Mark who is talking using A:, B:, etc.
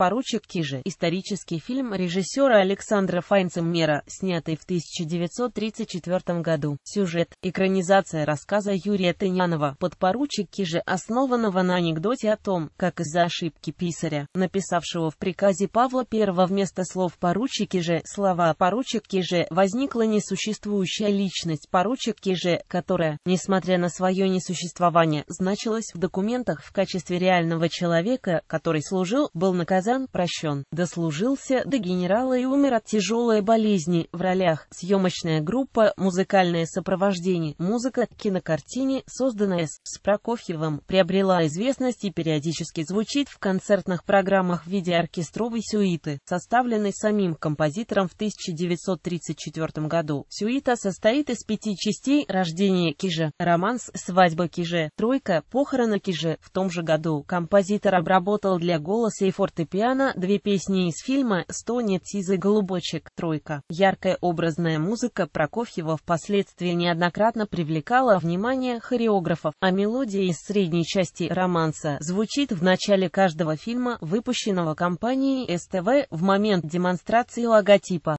A: «Поручик Кижи» — исторический фильм режиссера Александра Файнцеммера, снятый в 1934 году. Сюжет — экранизация рассказа Юрия Тынянова «Подпоручик Кижи», основанного на анекдоте о том, как из-за ошибки писаря, написавшего в приказе Павла I вместо слов «поручик Кижи» слова «поручик Кижи» возникла несуществующая личность поручик Кижи, которая, несмотря на свое несуществование, значилась в документах в качестве реального человека, который служил, был наказан Казан прощен, дослужился до генерала и умер от тяжелой болезни. В ролях съемочная группа, музыкальное сопровождение, музыка к кинокартине, созданная с, с Прокофьевым, приобрела известность и периодически звучит в концертных программах в виде оркестровой сюиты, составленной самим композитором в 1934 году. Сюита состоит из пяти частей «Рождение Киже», «Романс», «Свадьба Киже», «Тройка», «Похороны Киже». В том же году композитор обработал для голоса и фортепиано Северяна, две песни из фильма «Стонет сизый голубочек», «Тройка». Яркая образная музыка Прокофьева впоследствии неоднократно привлекала внимание хореографов, а мелодия из средней части романса звучит в начале каждого фильма, выпущенного компанией СТВ в момент демонстрации логотипа.